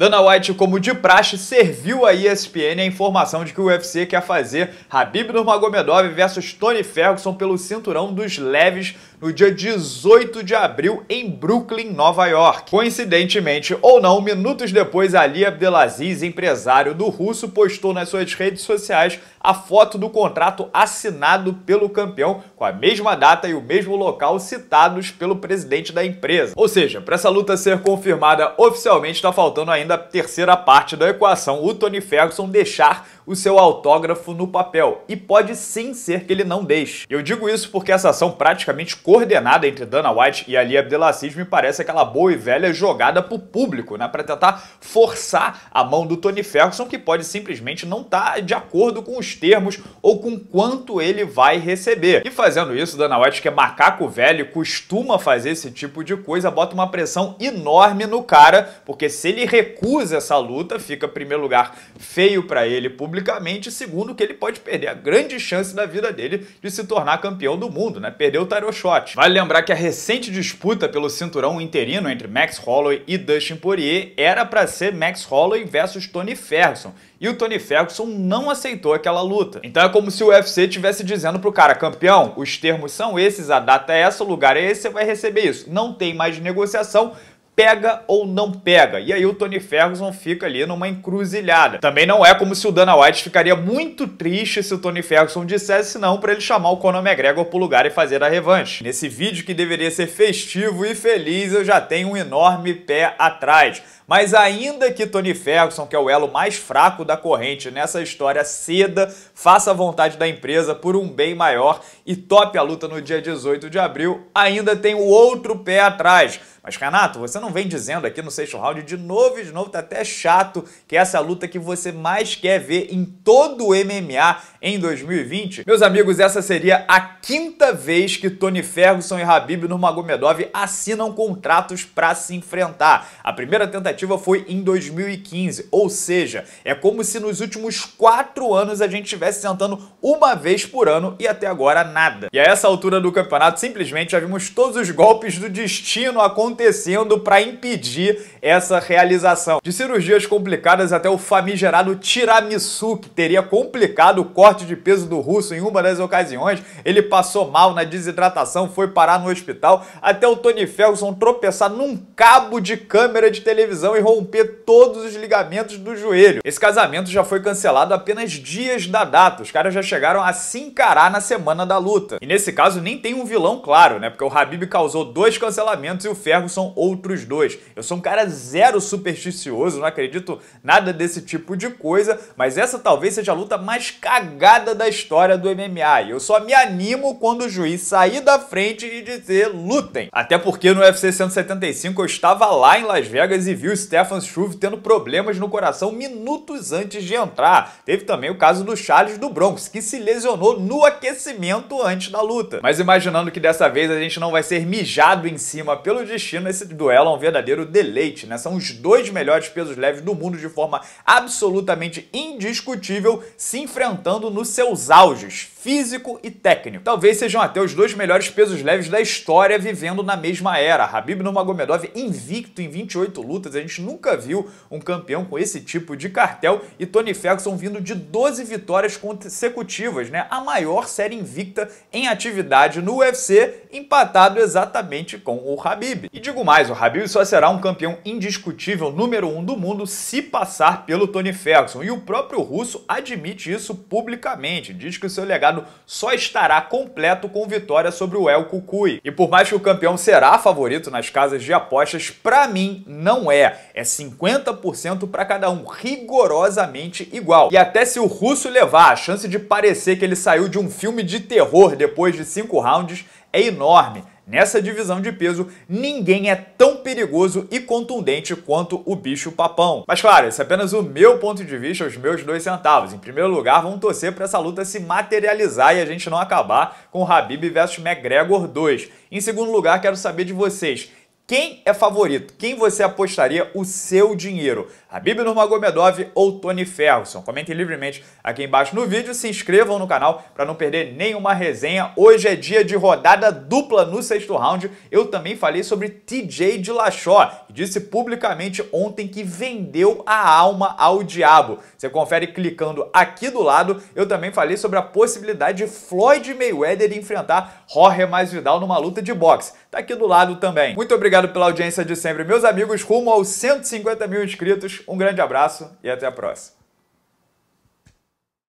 Dana White, como de praxe, serviu a ESPN a informação de que o UFC quer fazer Habib Nurmagomedov versus Tony Ferguson pelo cinturão dos leves no dia 18 de abril em Brooklyn, Nova York. Coincidentemente ou não, minutos depois, Ali Abdelaziz, empresário do russo, postou nas suas redes sociais a foto do contrato assinado pelo campeão com a mesma data e o mesmo local citados pelo presidente da empresa. Ou seja, para essa luta ser confirmada oficialmente, está faltando ainda a terceira parte da equação, o Tony Ferguson deixar o seu autógrafo no papel, e pode sim ser que ele não deixe. Eu digo isso porque essa ação praticamente coordenada entre Dana White e Ali Abdelaziz me parece aquela boa e velha jogada pro público, né, para tentar forçar a mão do Tony Ferguson, que pode simplesmente não estar tá de acordo com os termos ou com quanto ele vai receber. E fazendo isso, Dana White, que é macaco velho, costuma fazer esse tipo de coisa, bota uma pressão enorme no cara, porque se ele recusa essa luta, fica, em primeiro lugar, feio para ele publicamente, publicamente, segundo que ele pode perder a grande chance da vida dele de se tornar campeão do mundo, né? Perdeu o title shot. Vale lembrar que a recente disputa pelo cinturão interino entre Max Holloway e Dustin Poirier era para ser Max Holloway versus Tony Ferguson, e o Tony Ferguson não aceitou aquela luta. Então é como se o UFC tivesse dizendo pro cara, campeão, os termos são esses, a data é essa, o lugar é esse, você vai receber isso. Não tem mais negociação, pega ou não pega. E aí o Tony Ferguson fica ali numa encruzilhada. Também não é como se o Dana White ficaria muito triste se o Tony Ferguson dissesse não para ele chamar o Conor McGregor pro lugar e fazer a revanche. Nesse vídeo que deveria ser festivo e feliz, eu já tenho um enorme pé atrás. Mas ainda que Tony Ferguson, que é o elo mais fraco da corrente nessa história, ceda, faça a vontade da empresa por um bem maior e tope a luta no dia 18 de abril, ainda tem o outro pé atrás mas, Renato, você não vem dizendo aqui no sexto round de novo e de novo, tá até chato, que é essa luta que você mais quer ver em todo o MMA em 2020? Meus amigos, essa seria a quinta vez que Tony Ferguson e Habib Nurmagomedov assinam contratos para se enfrentar. A primeira tentativa foi em 2015, ou seja, é como se nos últimos quatro anos a gente estivesse sentando uma vez por ano e até agora nada. E a essa altura do campeonato, simplesmente já vimos todos os golpes do destino acontecendo acontecendo para impedir essa realização. De cirurgias complicadas até o famigerado tiramisu, que teria complicado o corte de peso do russo em uma das ocasiões, ele passou mal na desidratação, foi parar no hospital, até o Tony Ferguson tropeçar num cabo de câmera de televisão e romper todos os ligamentos do joelho. Esse casamento já foi cancelado apenas dias da data, os caras já chegaram a se encarar na semana da luta. E nesse caso nem tem um vilão claro, né? Porque o Habib causou dois cancelamentos e o Ferguson são outros dois. Eu sou um cara zero supersticioso, não acredito nada desse tipo de coisa, mas essa talvez seja a luta mais cagada da história do MMA. E eu só me animo quando o juiz sair da frente e dizer lutem. Até porque no UFC 175 eu estava lá em Las Vegas e vi o Stefan Struve tendo problemas no coração minutos antes de entrar. Teve também o caso do Charles do Bronx, que se lesionou no aquecimento antes da luta. Mas imaginando que dessa vez a gente não vai ser mijado em cima pelo destino esse duelo é um verdadeiro deleite, né? São os dois melhores pesos leves do mundo de forma absolutamente indiscutível, se enfrentando nos seus auges, físico e técnico. Talvez sejam até os dois melhores pesos leves da história vivendo na mesma era. Habib Nurmagomedov invicto em 28 lutas, a gente nunca viu um campeão com esse tipo de cartel e Tony Ferguson vindo de 12 vitórias consecutivas, né? A maior série invicta em atividade no UFC, empatado exatamente com o Habib. E e digo mais, o Rabiu só será um campeão indiscutível número um do mundo se passar pelo Tony Ferguson. E o próprio russo admite isso publicamente, diz que o seu legado só estará completo com vitória sobre o El Kukui. E por mais que o campeão será favorito nas casas de apostas, para mim não é. É 50% para cada um, rigorosamente igual. E até se o russo levar, a chance de parecer que ele saiu de um filme de terror depois de cinco rounds é enorme. Nessa divisão de peso, ninguém é tão perigoso e contundente quanto o bicho papão. Mas claro, esse é apenas o meu ponto de vista, os meus dois centavos. Em primeiro lugar, vamos torcer para essa luta se materializar e a gente não acabar com Habib vs McGregor 2. Em segundo lugar, quero saber de vocês quem é favorito? Quem você apostaria o seu dinheiro? Habib Nurmagomedov ou Tony Ferguson? Comentem livremente aqui embaixo no vídeo, se inscrevam no canal para não perder nenhuma resenha. Hoje é dia de rodada dupla no sexto round. Eu também falei sobre TJ Dillashaw, que disse publicamente ontem que vendeu a alma ao diabo. Você confere clicando aqui do lado. Eu também falei sobre a possibilidade de Floyd Mayweather enfrentar Jorge Masvidal numa luta de boxe. Tá aqui do lado também. Muito obrigado obrigado pela audiência de sempre, meus amigos, rumo aos 150 mil inscritos. Um grande abraço e até a próxima.